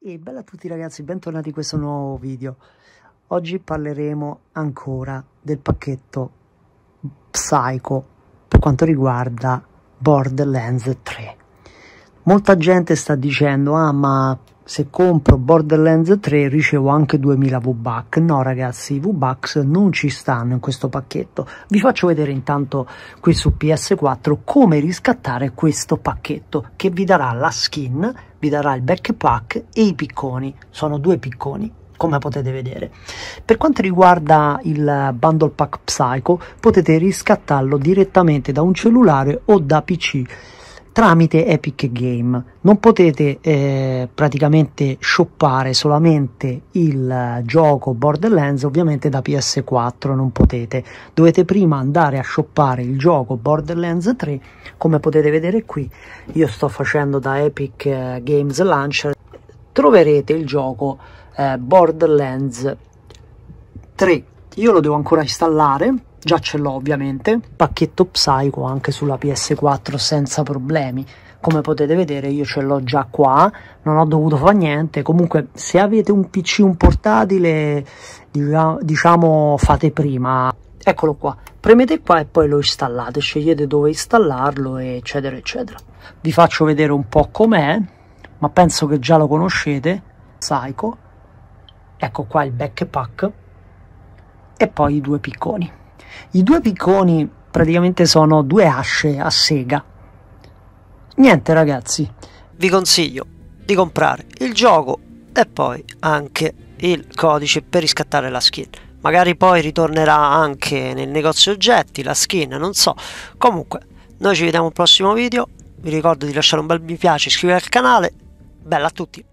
E bella a tutti ragazzi, bentornati in questo nuovo video. Oggi parleremo ancora del pacchetto Psycho per quanto riguarda Borderlands 3. Molta gente sta dicendo, ah ma se compro Borderlands 3 ricevo anche 2000 V-Buck. No ragazzi, i V-Bucks non ci stanno in questo pacchetto. Vi faccio vedere intanto qui su PS4 come riscattare questo pacchetto che vi darà la skin, vi darà il backpack e i picconi. Sono due picconi come potete vedere. Per quanto riguarda il bundle pack Psycho, potete riscattarlo direttamente da un cellulare o da PC tramite Epic Game. Non potete eh, praticamente shoppare solamente il eh, gioco Borderlands, ovviamente da PS4 non potete. Dovete prima andare a shoppare il gioco Borderlands 3, come potete vedere qui. Io sto facendo da Epic eh, Games Launcher. Troverete il gioco eh, Borderlands 3. Io lo devo ancora installare già ce l'ho ovviamente, pacchetto Psycho anche sulla PS4 senza problemi. Come potete vedere io ce l'ho già qua, non ho dovuto fare niente, comunque se avete un PC, un portatile, diciamo fate prima. Eccolo qua, premete qua e poi lo installate, scegliete dove installarlo eccetera eccetera. Vi faccio vedere un po' com'è, ma penso che già lo conoscete, Psycho. Ecco qua il backpack e poi i due picconi. I due picconi praticamente sono due asce a sega. Niente ragazzi, vi consiglio di comprare il gioco e poi anche il codice per riscattare la skin. Magari poi ritornerà anche nel negozio oggetti, la skin, non so. Comunque, noi ci vediamo al prossimo video. Vi ricordo di lasciare un bel mi piace, iscrivervi al canale. Bella a tutti!